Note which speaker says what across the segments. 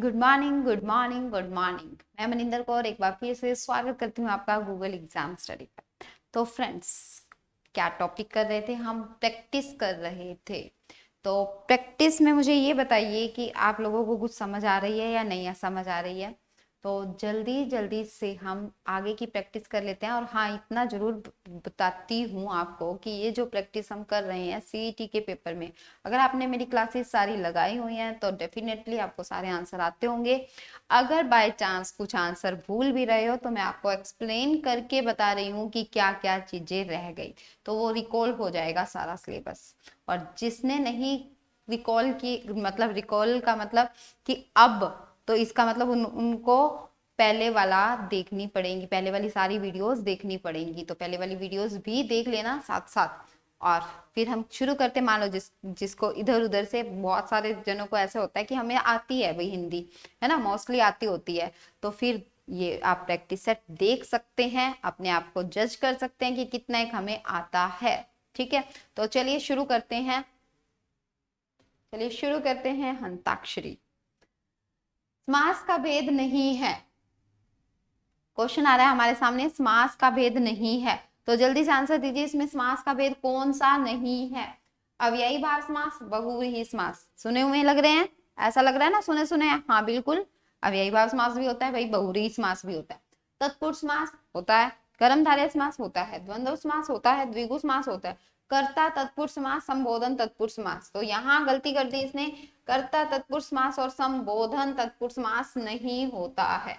Speaker 1: good morning good morning good morning मैं मनिंदर कौर एक बार फिर से स्वागत करती हूँ आपका गूगल एग्जाम स्टडी पर तो फ्रेंड्स क्या टॉपिक कर रहे थे हम प्रैक्टिस कर रहे थे तो प्रैक्टिस में मुझे ये बताइए कि आप लोगों को कुछ समझ आ रही है या नहीं समझ आ रही है तो जल्दी जल्दी से हम आगे की प्रैक्टिस कर लेते हैं और हाँ इतना ज़रूर बताती हूँ आपको कि ये जो प्रैक्टिस हम कर रहे हैं सीईटी e के पेपर में अगर आपने मेरी क्लासेस सारी लगाई हुई हैं तो डेफिनेटली आपको सारे आंसर आते होंगे अगर बाय चांस कुछ आंसर भूल भी रहे हो तो मैं आपको एक्सप्लेन करके बता रही हूँ कि क्या क्या चीज़ें रह गई तो वो रिकॉल हो जाएगा सारा सिलेबस और जिसने नहीं रिकॉल की मतलब रिकॉल का मतलब कि अब तो इसका मतलब उन उनको पहले वाला देखनी पड़ेगी पहले वाली सारी वीडियोस देखनी पड़ेंगी तो पहले वाली वीडियोस भी देख लेना साथ साथ और फिर हम शुरू करते मान लो जिस जिसको इधर उधर से बहुत सारे जनों को ऐसे होता है कि हमें आती है भाई हिंदी है ना मोस्टली आती होती है तो फिर ये आप प्रैक्टिस सेट देख सकते हैं अपने आप को जज कर सकते हैं कि कितना एक हमें आता है ठीक है तो चलिए शुरू करते हैं चलिए शुरू करते हैं हंताक्षरी समास का भेद नहीं है क्वेश्चन आ रहा है हमारे सामने समास का भेद नहीं है तो जल्दी से आंसर दीजिए इसमें समास का भेद कौन सा नहीं है अव्ययी भाव समास बहुव्रीही समास सुने हुए लग रहे हैं ऐसा लग रहा है ना सुने सुने हाँ बिल्कुल अव्ययी भाव समास भी होता है भाई बहुरी समास भी होता है तत्पुरुष समास होता है कर्मधारय समास होता है द्वंद्व समास होता है द्विगु समास होता है कर्ता तत्पुरुष समास संबोधन तत्पुरुष समास तो यहाँ गलती कर दी इसने कर्ता तत्पुरुष समास और संबोधन तत्पुरुष समास नहीं होता है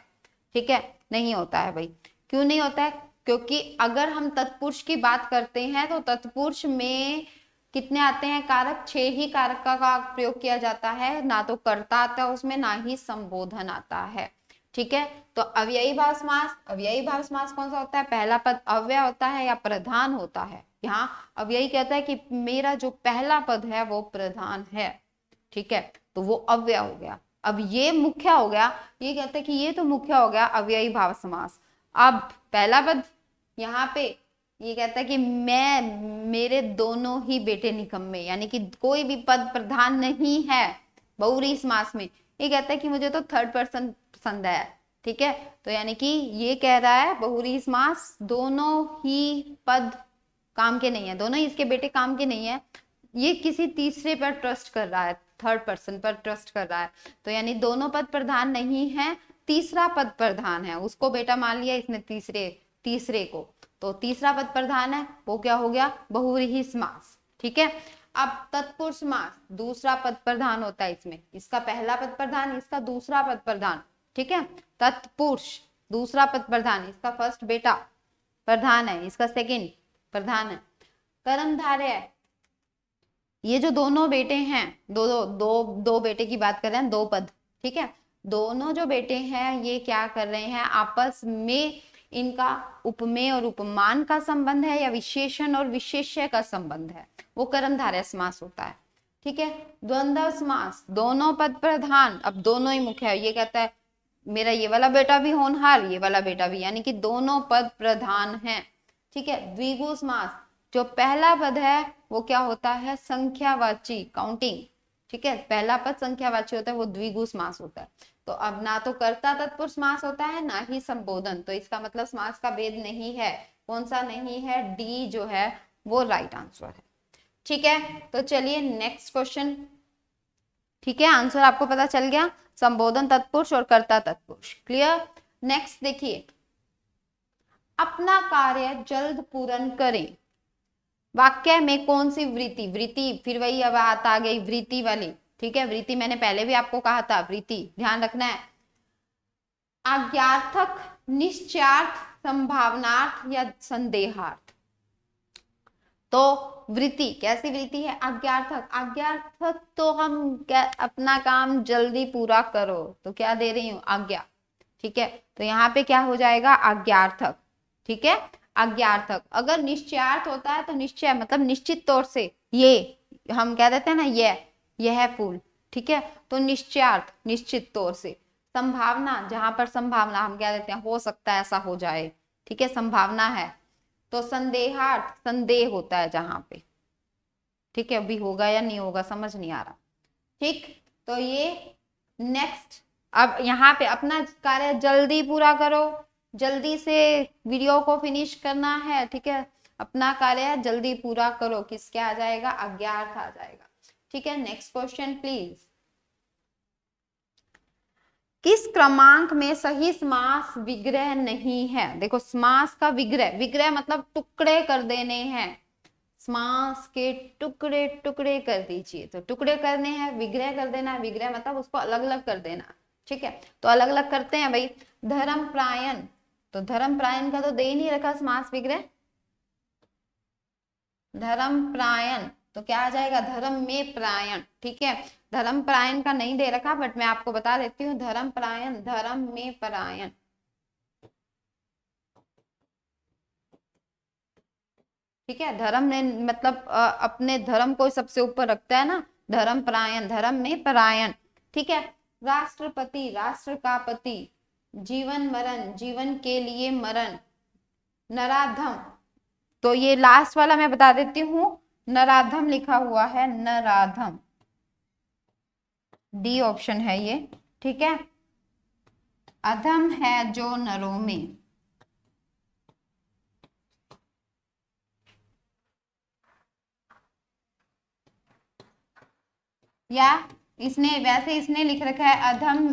Speaker 1: ठीक है नहीं होता है भाई क्यों नहीं होता है क्योंकि अगर हम तत्पुरुष की बात करते हैं तो तत्पुरुष में कितने आते हैं कारक छह ही कारक का, का प्रयोग किया जाता है ना तो कर्ता आता है उसमें ना ही संबोधन आता है ठीक है तो अव्ययी भाव समास अव्ययी भाव समास कौन सा होता है पहला पद अव्यय होता है या प्रधान होता है यहाँ अब यही कहता है कि मेरा जो पहला पद है वो प्रधान है ठीक है तो वो अव्यय हो गया अब ये मुख्य हो गया ये कहता है कि ये तो मुख्य हो गया अव्ययी भाव समास अब पहला पद यहाँ पे ये कहता है कि मैं मेरे दोनों ही बेटे निकम्मे यानी कि कोई भी पद प्रधान नहीं है बहुरी समास में ये कहता है कि मुझे तो थर्ड पर्सन पसंद है ठीक है तो यानी कि ये कह रहा है बहुरी समास दोनों ही पद काम के नहीं है दोनों ही इसके बेटे काम के नहीं है ये किसी तीसरे पर ट्रस्ट कर रहा है थर्ड पर्सन पर ट्रस्ट कर रहा है तो यानी दोनों पद प्रधान नहीं है तीसरा पद प्रधान है उसको बेटा मान लिया इसने तीसरे तीसरे को तो तीसरा पद प्रधान है वो क्या हो गया बहुरी समास ठीक है अब तत्पुरुष मास दूसरा पद प्रधान होता है इसमें इसका पहला पद प्रधान इसका दूसरा पद प्रधान ठीक है तत्पुरुष दूसरा पद प्रधान इसका फर्स्ट बेटा प्रधान है इसका सेकंड प्रधान है कर्म धारे ये जो दोनों बेटे हैं दो दो दो दो बेटे की बात कर रहे हैं दो पद ठीक है दोनों जो बेटे हैं ये क्या कर रहे हैं आपस में इनका उपमेय और उपमान का संबंध है या विशेषण और विशेष्य का संबंध है वो कर्मधारय समास होता है ठीक है द्वंद्व समास दोनों पद प्रधान अब दोनों ही मुख्य है ये कहता है मेरा ये वाला बेटा भी होनहार ये वाला बेटा भी यानी कि दोनों पद प्रधान है ठीक है द्विगुष मास जो पहला पद है वो क्या होता है संख्यावाची काउंटिंग ठीक है पहला पद संख्यावाची होता है वो द्विगु मास होता है तो अब ना तो कर्ता तत्पुरुष मास होता है ना ही संबोधन तो इसका मतलब समास का भेद नहीं है कौन सा नहीं है डी जो है वो राइट आंसर है ठीक है तो चलिए नेक्स्ट क्वेश्चन ठीक है आंसर आपको पता चल गया संबोधन तत्पुरुष और कर्ता तत्पुरुष क्लियर नेक्स्ट देखिए अपना कार्य जल्द पूर्ण करें वाक्य में कौन सी वृत्ति वृत्ति फिर वही अब बात आ गई वृत्ति वाली ठीक है वृत्ति मैंने पहले भी आपको कहा था वृत्ति ध्यान रखना है आज्ञार्थक निश्चयार्थ संभावनार्थ या संदेहार्थ तो वृत्ति कैसी वृत्ति है आज्ञार्थक आज्ञार्थक तो हम अपना काम जल्दी पूरा करो तो क्या दे रही हूं आज्ञा ठीक है तो यहाँ पे क्या हो जाएगा आज्ञार्थक ठीक है अज्ञार्थक अगर निश्चयार्थ होता है तो निश्चय मतलब निश्चित तौर से ये हम कह देते हैं ना ये यह है फूल ठीक है तो निश्चयार्थ निश्चित तौर से संभावना जहां पर संभावना हम क्या देते हैं हो सकता है ऐसा हो जाए ठीक है संभावना है तो संदेहार्थ संदेह होता है जहां पे ठीक है अभी होगा या नहीं होगा समझ नहीं आ रहा ठीक तो ये नेक्स्ट अब यहाँ पे अपना कार्य जल्दी पूरा करो जल्दी से वीडियो को फिनिश करना है ठीक है अपना कार्य जल्दी पूरा करो किसके आ जाएगा अज्ञात आ जाएगा ठीक है नेक्स्ट क्वेश्चन प्लीज किस क्रमांक में सही समास विग्रह नहीं है देखो समास का विग्रह विग्रह मतलब टुकड़े कर देने हैं समास के टुकड़े टुकड़े कर दीजिए तो टुकड़े करने हैं विग्रह कर देना है विग्रह मतलब उसको अलग अलग कर देना ठीक है तो अलग अलग करते हैं भाई धर्म प्रायण तो धर्म प्रायण का तो दे ही नहीं रखा समास विग्रह धर्म प्रायण तो क्या आ जाएगा धर्म में प्रायण ठीक है धर्म प्रायण का नहीं दे रखा बट मैं आपको बता देती हूँ धर्म प्रायण धर्म में प्रायण ठीक है धर्म ने मतलब अपने धर्म को सबसे ऊपर रखता है ना धर्म प्रायण धर्म में प्रायण ठीक है राष्ट्रपति राष्ट्र का पति जीवन मरण जीवन के लिए मरण नराधम तो ये लास्ट वाला मैं बता देती हूँ नराधम लिखा हुआ है नराधम डी ऑप्शन है ये ठीक है अधम है जो नरों में या इसने वैसे इसने लिख रखा है अधम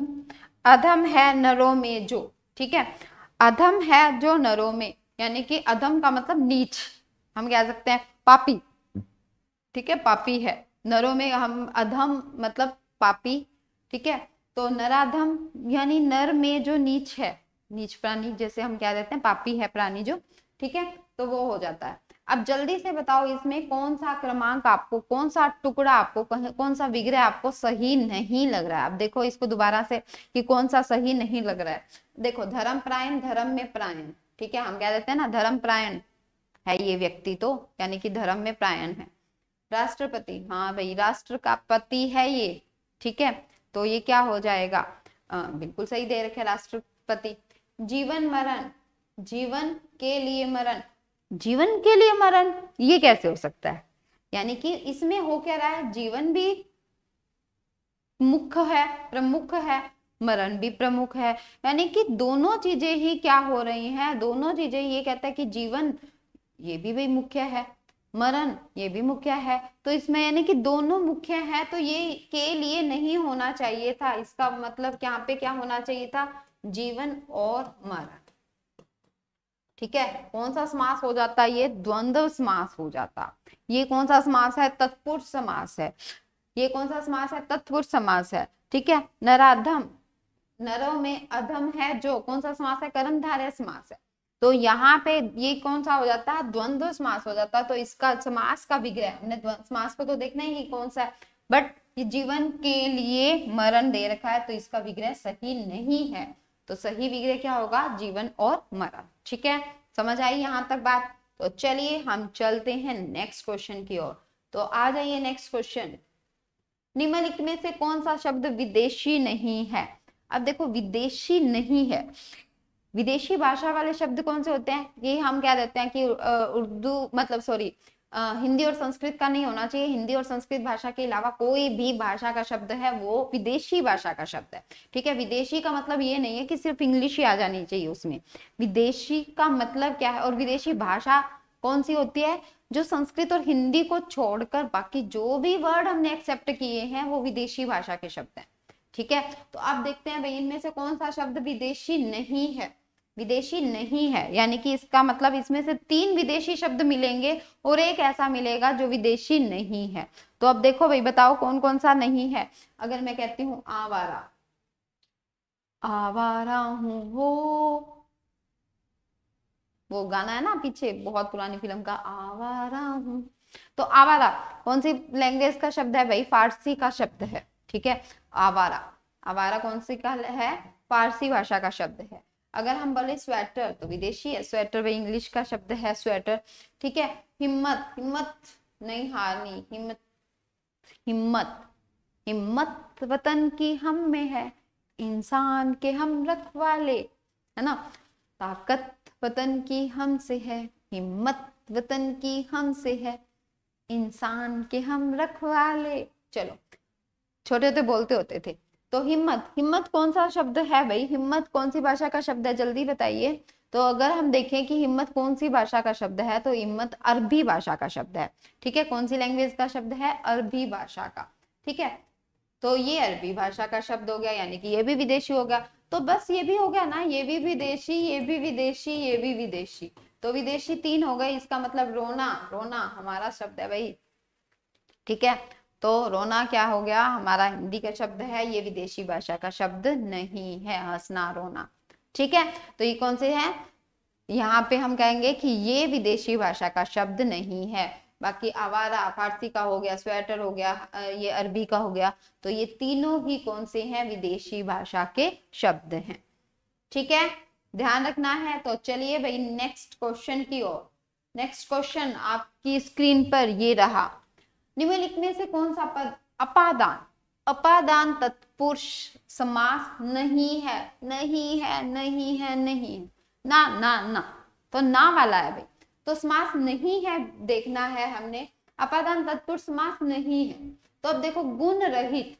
Speaker 1: अधम है नरों में जो ठीक है अधम है जो नरों में यानी कि अधम का मतलब नीच हम कह सकते हैं पापी ठीक है पापी है नरों में हम अधम मतलब पापी ठीक है तो नराधम यानी नर में जो नीच है नीच प्राणी जैसे हम क्या देते हैं पापी है प्राणी जो ठीक है तो वो हो जाता है अब जल्दी से बताओ इसमें कौन सा क्रमांक आपको कौन सा टुकड़ा आपको कौन सा विग्रह आपको सही नहीं लग रहा है अब देखो इसको दोबारा से कि कौन सा सही नहीं लग रहा है देखो धर्म प्रायण धर्म में प्रायण ठीक है हम कह देते हैं ना धर्म प्रायण है ये व्यक्ति तो यानी कि धर्म में प्रायण है राष्ट्रपति हाँ भाई राष्ट्र का पति है ये ठीक है तो ये क्या हो जाएगा आ, बिल्कुल सही दे रखे राष्ट्रपति जीवन मरण जीवन के लिए मरण जीवन के लिए मरण ये कैसे हो सकता है यानी कि इसमें हो क्या रहा है जीवन भी मुख्य है प्रमुख है मरण भी प्रमुख है यानी कि दोनों चीजें ही क्या हो रही हैं दोनों चीजें ये कहता है कि जीवन ये भी भाई मुख्य है मरण ये भी मुख्य है तो इसमें यानी कि दोनों मुख्य हैं तो ये के लिए नहीं होना चाहिए था इसका मतलब यहाँ पे क्या होना चाहिए था जीवन और मरण ठीक है कौन सा समास हो जाता है ये द्वंद्व समास हो जाता ये कौन सा समास है तत्पुरुष समास है ये कौन सा समास है तत्पुरुष समास है ठीक है नराधम नरों में अधम है जो कौन सा समास है कर्मधारय समास है तो यहाँ पे ये कौन सा हो जाता है द्वंद्व समास हो जाता है तो इसका समास का विग्रह हमने समास को तो देखना ही कौन सा है बट ये जीवन के लिए मरण दे रखा है तो इसका विग्रह सही नहीं है तो सही विग्रह क्या होगा जीवन और मरण ठीक है समझ आई यहाँ तक बात तो चलिए हम चलते हैं नेक्स्ट क्वेश्चन की ओर तो आ जाइए नेक्स्ट क्वेश्चन निम्नलिखित में से कौन सा शब्द विदेशी नहीं है अब देखो विदेशी नहीं है विदेशी भाषा वाले शब्द कौन से होते हैं ये हम क्या देते हैं कि उर्दू मतलब सॉरी हिंदी और संस्कृत का नहीं होना चाहिए हिंदी और संस्कृत भाषा के अलावा कोई भी भाषा का शब्द है वो विदेशी भाषा का शब्द है ठीक है विदेशी का मतलब ये नहीं है कि सिर्फ इंग्लिश ही आ जानी चाहिए उसमें विदेशी का मतलब क्या है और विदेशी भाषा कौन सी होती है जो संस्कृत और हिंदी को छोड़कर बाकी जो भी वर्ड हमने एक्सेप्ट किए हैं वो विदेशी भाषा के शब्द हैं ठीक है तो आप देखते हैं भाई इनमें से कौन सा शब्द विदेशी नहीं है विदेशी नहीं है यानी कि इसका मतलब इसमें से तीन विदेशी शब्द मिलेंगे और एक ऐसा मिलेगा जो विदेशी नहीं है तो अब देखो भाई बताओ कौन कौन सा नहीं है अगर मैं कहती हूँ आवारा आवारा हूँ वो वो गाना है ना पीछे बहुत पुरानी फिल्म का आवारा हूँ तो आवारा कौन सी लैंग्वेज का शब्द है भाई फारसी का शब्द है ठीक है आवारा आवारा कौन सी का है फारसी भाषा का शब्द है अगर हम बोले स्वेटर तो विदेशी है स्वेटर वे इंग्लिश का शब्द है स्वेटर ठीक है हिम्मत हिम्मत नहीं हारनी हिम्मत हिम्मत हिम्मत वतन की हम में है इंसान के हम रखवाले है ना ताकत वतन की हम से है हिम्मत वतन की हम से है इंसान के हम रखवाले चलो छोटे होते बोलते होते थे तो हिम्मत हिम्मत कौन सा शब्द है भाई हिम्मत कौन सी भाषा का शब्द है जल्दी बताइए तो अगर हम देखें कि हिम्मत कौन सी भाषा का शब्द है तो हिम्मत अरबी भाषा का शब्द है ठीक है कौन सी लैंग्वेज का शब्द है अरबी भाषा का ठीक है तो ये अरबी भाषा का शब्द हो गया यानी कि ये भी विदेशी हो गया तो बस ये भी हो गया ना ये भी विदेशी ये भी विदेशी ये भी विदेशी तो विदेशी तीन हो गए इसका मतलब रोना रोना हमारा शब्द है भाई ठीक है तो रोना क्या हो गया हमारा हिंदी का शब्द है ये विदेशी भाषा का शब्द नहीं है हंसना रोना ठीक है तो ये कौन से है यहाँ पे हम कहेंगे कि ये विदेशी भाषा का शब्द नहीं है बाकी आवारा फारसी का हो गया स्वेटर हो गया ये अरबी का हो गया तो ये तीनों ही कौन से हैं विदेशी भाषा के शब्द हैं ठीक है ध्यान रखना है तो चलिए भाई नेक्स्ट क्वेश्चन की ओर नेक्स्ट क्वेश्चन आपकी स्क्रीन पर ये रहा निम्नलिखित से कौन सा पद अपादान अपादान तत्पुरुष समास नहीं है नहीं है नहीं है नहीं है ना ना ना तो ना वाला है भाई तो समास नहीं है देखना है हमने अपादान तत्पुरुष समास नहीं है तो अब देखो गुण रहित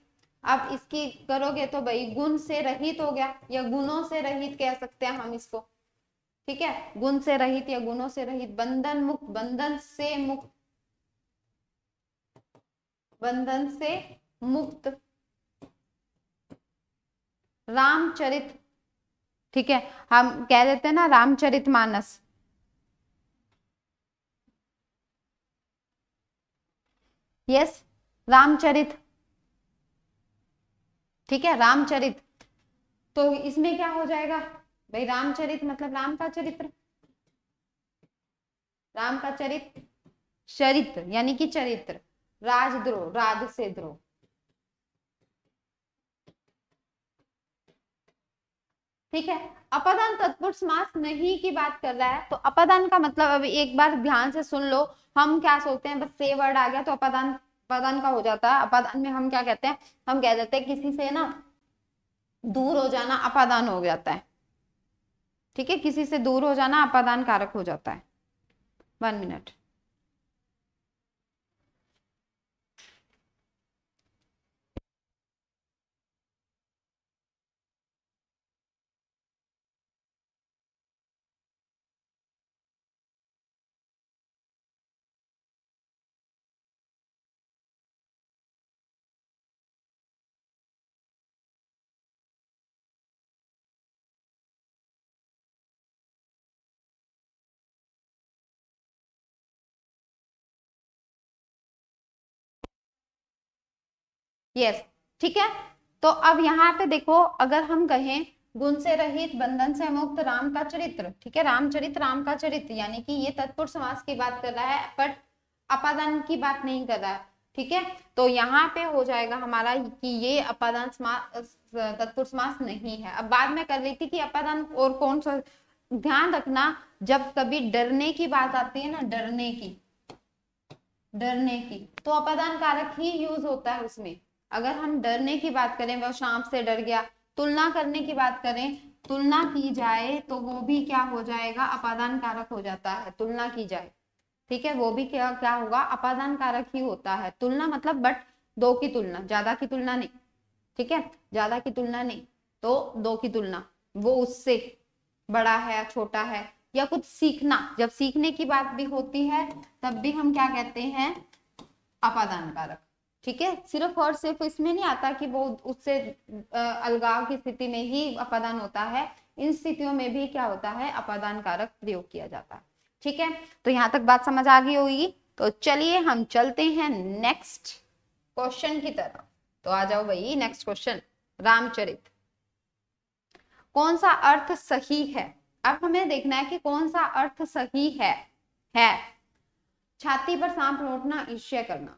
Speaker 1: अब इसकी करोगे तो भाई गुण से रहित हो गया या गुणों से रहित कह सकते हैं हम इसको ठीक है गुण से रहित या गुणों से रहित बंधन मुक्त बंधन से मुक्त बंधन से मुक्त रामचरित ठीक है हम कह देते हैं ना रामचरित मानस यस रामचरित ठीक है रामचरित तो इसमें क्या हो जाएगा भाई रामचरित मतलब राम का चरित्र राम का चरित्र चरित्र यानी कि चरित्र राजद्रोह राज से द्रोह ठीक है अपदान तत्पुरुष मास नहीं की बात कर रहा है तो अपदान का मतलब अभी एक बार ध्यान से सुन लो हम क्या सोचते हैं बस से वर्ड आ गया तो अपदान अपदान का हो जाता है अपदान में हम क्या कहते हैं हम कह देते हैं किसी से ना दूर हो जाना अपादान हो जाता है ठीक है किसी से दूर हो जाना अपादान कारक हो जाता है वन मिनट यस ठीक है तो अब यहाँ पे देखो अगर हम कहें गुण से रहित बंधन से मुक्त राम का चरित्र ठीक है रामचरित राम का चरित्र यानी कि ये तत्पुर समाज की बात कर रहा है बट अपादान की बात नहीं कर रहा है ठीक है तो यहाँ पे हो जाएगा हमारा कि ये अपादान समास तत्पुरुष समास नहीं है अब बाद में कर रही थी कि अपादान और कौन सा ध्यान रखना जब कभी डरने की बात आती है ना डरने की डरने की तो अपादान कारक ही यूज होता है उसमें अगर हम डरने की बात करें वह शाम से डर गया तुलना करने की बात करें तुलना की जाए तो वो भी क्या हो जाएगा अपादान कारक हो जाता है तुलना की जाए ठीक है वो भी क्या क्या होगा अपादान कारक ही होता है तुलना मतलब बट दो की तुलना ज्यादा की तुलना नहीं ठीक है ज्यादा की तुलना नहीं तो दो की तुलना वो उससे बड़ा है या छोटा है या कुछ सीखना जब सीखने की बात भी होती है तब भी हम क्या कहते हैं अपादान कारक ठीक है सिर्फ और सिर्फ इसमें नहीं आता कि वो उससे अलगाव की स्थिति में ही अपादान होता है इन स्थितियों में भी क्या होता है अपादान कारक प्रयोग किया जाता है ठीक है तो यहाँ तक बात समझ आ गई होगी तो चलिए हम चलते हैं नेक्स्ट क्वेश्चन की तरफ तो आ जाओ भाई नेक्स्ट क्वेश्चन रामचरित कौन सा अर्थ सही है अब हमें देखना है कि कौन सा अर्थ सही है है छाती पर सांप लौटना ईर्ष्या करना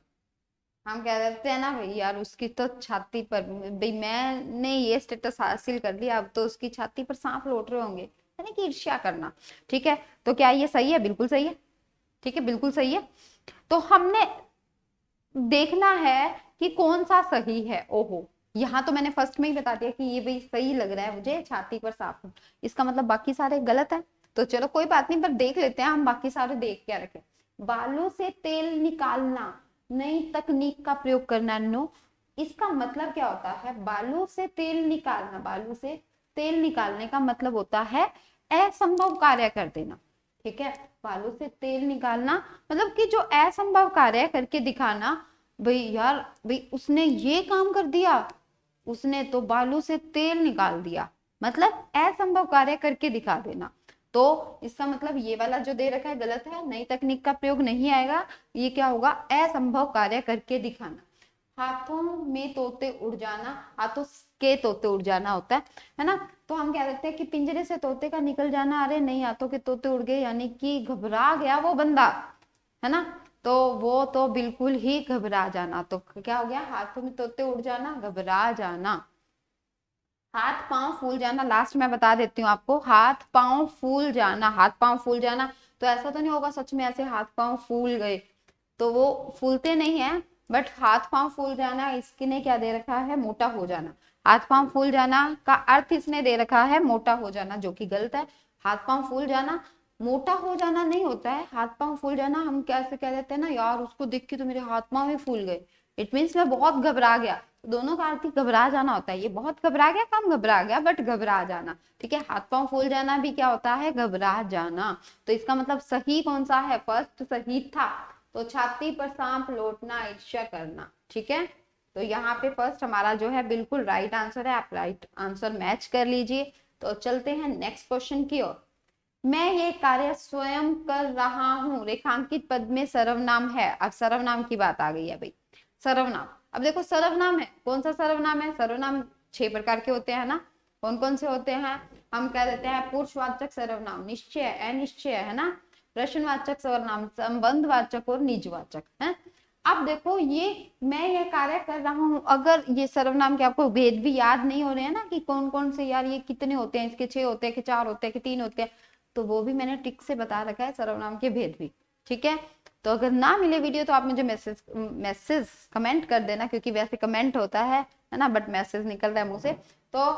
Speaker 1: हम कह देते हैं ना भाई यार उसकी तो छाती पर भाई मैंने ये स्टेटस हासिल कर लिया अब तो उसकी छाती पर सांप लौट रहे होंगे यानी कि ईर्ष्या करना ठीक है तो क्या ये सही है बिल्कुल सही है ठीक है बिल्कुल सही है तो हमने देखना है कि कौन सा सही है ओहो यहाँ तो मैंने फर्स्ट में ही बता दिया कि ये भाई सही लग रहा है मुझे छाती पर सांप इसका मतलब बाकी सारे गलत है तो चलो कोई बात नहीं पर देख लेते हैं हम बाकी सारे देख क्या रखें बालों से तेल निकालना नई तकनीक का प्रयोग करना नो इसका मतलब क्या होता है बालू से तेल निकालना बालू से तेल निकालने का मतलब होता है असंभव कार्य कर देना ठीक है बालू से तेल निकालना मतलब कि जो असंभव कार्य करके दिखाना भाई यार भाई उसने ये काम कर दिया उसने तो बालू से तेल निकाल दिया मतलब असंभव कार्य करके दिखा देना तो इसका मतलब ये वाला जो दे रखा है गलत है नई तकनीक का प्रयोग नहीं आएगा ये क्या होगा असंभव कार्य करके दिखाना हाथों में तोते उड़ जाना हाथों के तोते उड़ जाना होता है है ना तो हम क्या कहते हैं कि पिंजरे से तोते का निकल जाना अरे नहीं हाथों के तोते उड़ गए यानी कि घबरा गया वो बंदा है ना तो वो तो बिल्कुल ही घबरा जाना तो क्या हो गया हाथों में तोते उड़ जाना घबरा जाना हाथ पांव फूल जाना लास्ट में बता देती हूँ आपको हाथ पांव फूल जाना हाथ पांव फूल जाना तो ऐसा तो नहीं होगा सच में ऐसे हाथ पांव फूल गए तो वो फूलते नहीं है बट हाथ पांव फूल जाना इसके ने क्या दे रखा है मोटा हो जाना हाथ पांव फूल जाना का अर्थ इसने दे रखा है मोटा हो जाना जो कि गलत है हाथ पांव फूल जाना मोटा हो जाना नहीं होता है हाथ पांव फूल जाना हम कैसे कह देते हैं ना यार उसको देख के तो मेरे हाथ पांव ही फूल गए इट मीन्स मैं बहुत घबरा गया दोनों का अर्थ घबरा जाना होता है ये बहुत घबरा गया कम घबरा गया बट घबरा जाना ठीक है हाथ पांव फूल जाना भी क्या होता है घबरा जाना तो इसका मतलब सही कौन सा है फर्स्ट तो सही था तो छाती पर सांप लौटना ईर्ष्या करना ठीक है तो यहाँ पे फर्स्ट हमारा जो है बिल्कुल राइट आंसर है आप राइट आंसर मैच कर लीजिए तो चलते हैं नेक्स्ट क्वेश्चन की ओर मैं ये कार्य स्वयं कर रहा हूँ रेखांकित पद में सर्वनाम है अब सर्वनाम की बात आ गई है भाई सर्वनाम अब देखो सर्वनाम है कौन सा सर्वनाम है सर्वनाम छह प्रकार के होते हैं ना कौन कौन से होते हैं हम कह देते हैं पुरुषवाचक सर्वनाम निश्चय अनिश्चय है ना प्रश्नवाचक सर्वनाम संबंधवाचक और निजवाचक है अब देखो ये मैं ये कार्य कर रहा हूँ अगर ये सर्वनाम के आपको भेद भी याद नहीं हो रहे हैं ना कि कौन कौन से यार ये कितने होते हैं इसके छह होते हैं कि चार होते हैं कि तीन होते हैं तो वो भी मैंने टिक से बता रखा है सर्वनाम के भेद भी ठीक है तो अगर ना मिले वीडियो तो आप मुझे मैसेज मैसेज कमेंट कर देना क्योंकि वैसे कमेंट होता है है ना बट मैसेज निकल रहा है मुझसे तो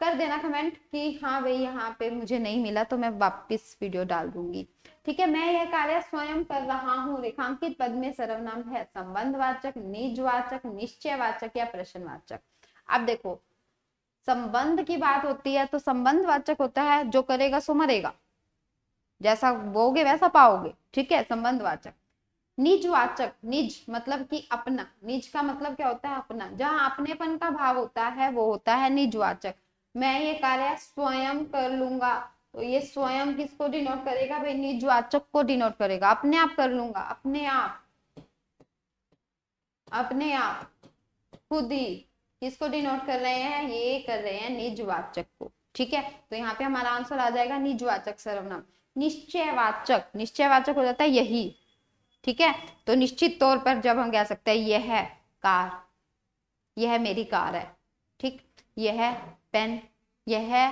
Speaker 1: कर देना कमेंट कि हाँ भाई यहाँ पे मुझे नहीं मिला तो मैं वापस वीडियो डाल दूंगी ठीक है मैं यह कार्य स्वयं कर रहा हूँ रेखांकित पद में सर्वनाम है संबंधवाचक निजवाचक निश्चयवाचक या प्रश्नवाचक अब देखो संबंध की बात होती है तो संबंधवाचक होता है जो करेगा सो मरेगा जैसा बोगे वैसा पाओगे ठीक है संबंधवाचक निजवाचक निज मतलब कि अपना निज का मतलब क्या होता है अपना जहाँ अपनेपन का भाव होता है वो होता है निजवाचक मैं ये कार्य स्वयं कर लूंगा तो ये स्वयं किसको डिनोट करेगा भाई निजवाचक को डिनोट करेगा अपने आप कर लूंगा अपने आप अपने आप खुद ही किसको डिनोट कर रहे हैं ये कर रहे हैं निजवाचक को ठीक है तो यहाँ पे हमारा आंसर आ जाएगा निजवाचक सर्वनाम निश्चयवाचक निश्चयवाचक हो जाता है यही ठीक है तो निश्चित तौर पर जब हम कह सकते हैं यह है कार यह मेरी कार है ठीक यह है पेन यह है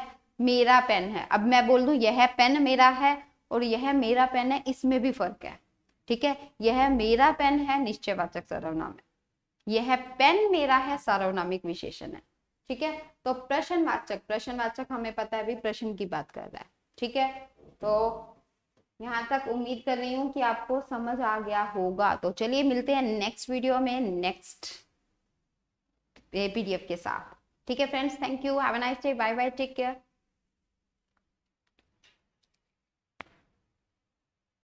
Speaker 1: मेरा पेन है अब मैं बोल दू यह पेन मेरा है और यह मेरा पेन है इसमें भी फर्क है ठीक है यह मेरा पेन है निश्चयवाचक सर्वनाम है यह पेन मेरा है सार्वनामिक विशेषण है ठीक है तो प्रश्नवाचक प्रश्नवाचक हमें पता है भी प्रश्न की बात कर रहा है ठीक है तो यहाँ तक उम्मीद कर रही हूँ कि आपको समझ आ गया होगा तो चलिए मिलते हैं नेक्स्ट वीडियो में नेक्स्ट पीडीएफ के साथ ठीक है friends thank you have a nice day bye bye take care